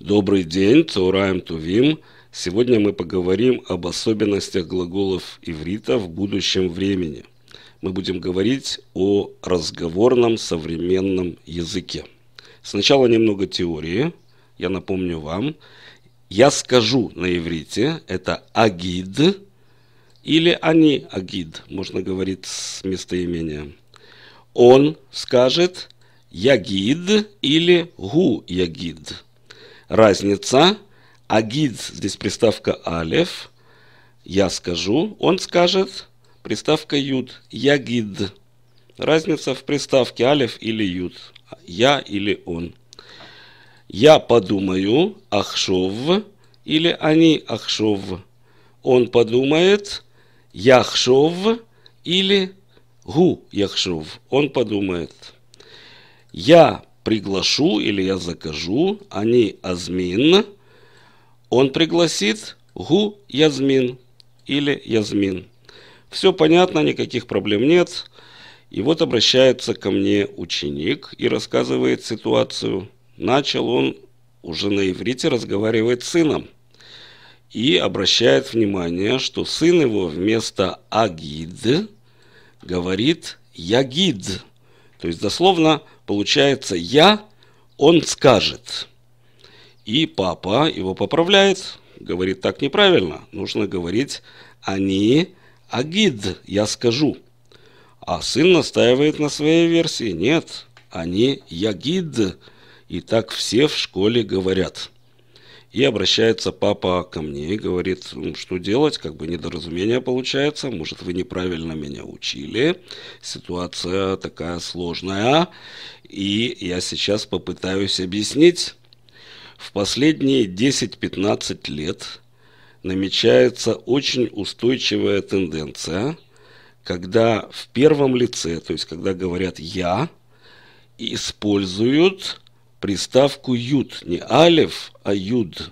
Добрый день, Тураем Тувим. Сегодня мы поговорим об особенностях глаголов иврита в будущем времени. Мы будем говорить о разговорном современном языке. Сначала немного теории. Я напомню вам. Я скажу на иврите. Это агид или они агид. Можно говорить с местоимением. Он скажет ягид или гу ягид разница. Агид, здесь приставка алев, я скажу, он скажет, приставка юд, ягид. Разница в приставке алев или юд, я или он. Я подумаю, ахшов, или они ахшов. Он подумает, яхшов, или гу яхшов. Он подумает. Я приглашу или я закажу, они Азмин, он пригласит Гу Язмин или Язмин. Все понятно, никаких проблем нет. И вот обращается ко мне ученик и рассказывает ситуацию. Начал он уже на иврите разговаривать с сыном. И обращает внимание, что сын его вместо «агид» говорит «ягид». То есть дословно Получается, я, он скажет. И папа его поправляет, говорит так неправильно. Нужно говорить «они а агид», я скажу. А сын настаивает на своей версии. Нет, они а ягид. И так все в школе говорят. И обращается папа ко мне и говорит, «Ну, что делать, как бы недоразумение получается, может вы неправильно меня учили, ситуация такая сложная, и я сейчас попытаюсь объяснить. В последние 10-15 лет намечается очень устойчивая тенденция, когда в первом лице, то есть когда говорят «я», используют приставку «юд». Не «алев», а «юд».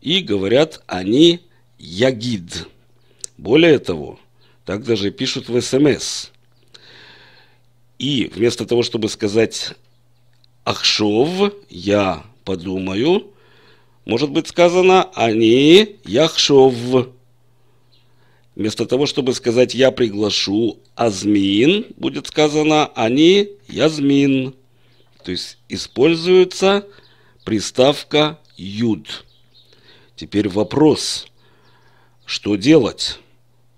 И говорят они «ягид». Более того, так даже пишут в СМС. И вместо того, чтобы сказать «ахшов», «я подумаю», может быть сказано «они яхшов». Вместо того, чтобы сказать «я приглашу азмин», будет сказано «они язмин». То есть используется приставка «юд». Теперь вопрос, что делать,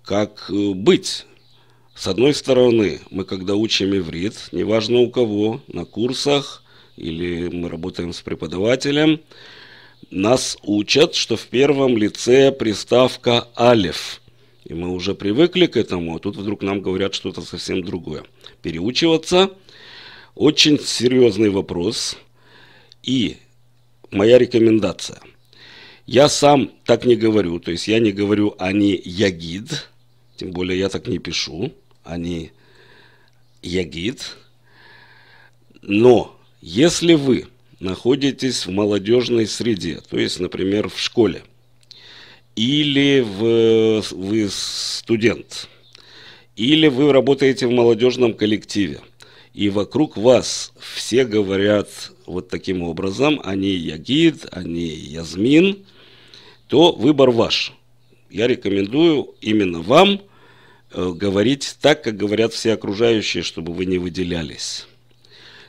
как э, быть? С одной стороны, мы когда учим иврит, неважно у кого, на курсах или мы работаем с преподавателем, нас учат, что в первом лице приставка «алев». И мы уже привыкли к этому, а тут вдруг нам говорят что-то совсем другое. Переучиваться – очень серьезный вопрос и моя рекомендация. Я сам так не говорю, то есть я не говорю, они а ягид, тем более я так не пишу, они а ягид. Но если вы находитесь в молодежной среде, то есть, например, в школе, или в, вы студент, или вы работаете в молодежном коллективе – и вокруг вас все говорят вот таким образом, они Ягид, они Язмин, то выбор ваш. Я рекомендую именно вам э, говорить так, как говорят все окружающие, чтобы вы не выделялись.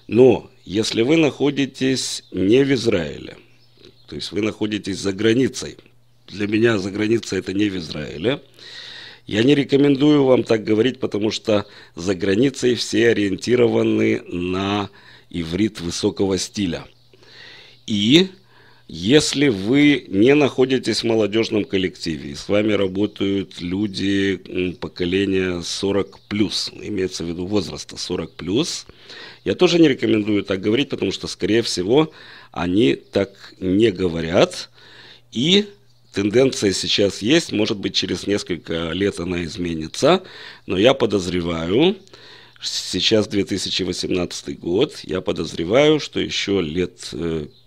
Но если вы находитесь не в Израиле, то есть вы находитесь за границей, для меня за границей это не в Израиле, я не рекомендую вам так говорить, потому что за границей все ориентированы на иврит высокого стиля. И если вы не находитесь в молодежном коллективе, и с вами работают люди поколения 40 плюс, имеется в виду возраста 40 плюс, я тоже не рекомендую так говорить, потому что, скорее всего, они так не говорят. И тенденция сейчас есть, может быть, через несколько лет она изменится, но я подозреваю, сейчас 2018 год, я подозреваю, что еще лет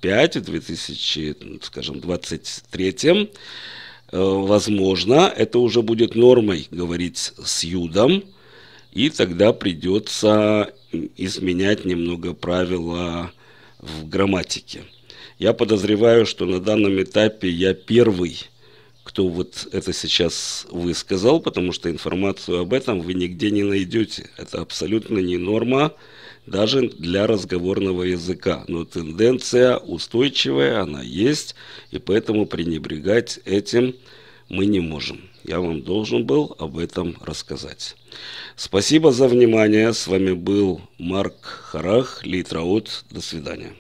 5, э, в 2000, ну, скажем, 2023, э, возможно, это уже будет нормой говорить с Юдом, и тогда придется изменять немного правила в грамматике. Я подозреваю, что на данном этапе я первый, кто вот это сейчас высказал, потому что информацию об этом вы нигде не найдете. Это абсолютно не норма даже для разговорного языка. Но тенденция устойчивая, она есть, и поэтому пренебрегать этим мы не можем. Я вам должен был об этом рассказать. Спасибо за внимание. С вами был Марк Харах, Литраут. До свидания.